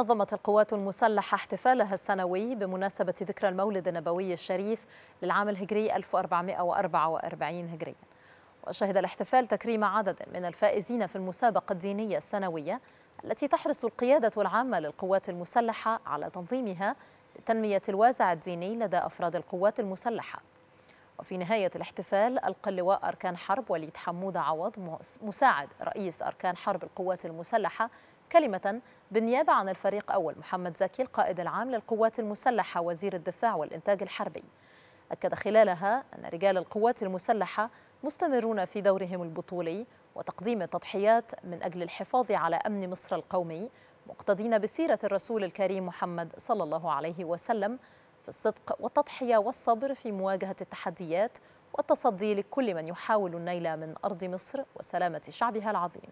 نظمت القوات المسلحة احتفالها السنوي بمناسبة ذكرى المولد النبوي الشريف للعام الهجري 1444 هجريا وشهد الاحتفال تكريم عدد من الفائزين في المسابقة الدينية السنوية التي تحرص القيادة العامة للقوات المسلحة على تنظيمها لتنمية الوازع الديني لدى أفراد القوات المسلحة وفي نهاية الاحتفال ألقى اللواء أركان حرب وليد حمود عوض مساعد رئيس أركان حرب القوات المسلحة كلمة بالنيابة عن الفريق أول محمد زكي القائد العام للقوات المسلحة وزير الدفاع والإنتاج الحربي أكد خلالها أن رجال القوات المسلحة مستمرون في دورهم البطولي وتقديم التضحيات من أجل الحفاظ على أمن مصر القومي مقتدين بسيرة الرسول الكريم محمد صلى الله عليه وسلم في الصدق والتضحية والصبر في مواجهة التحديات والتصدي لكل من يحاول النيل من أرض مصر وسلامة شعبها العظيم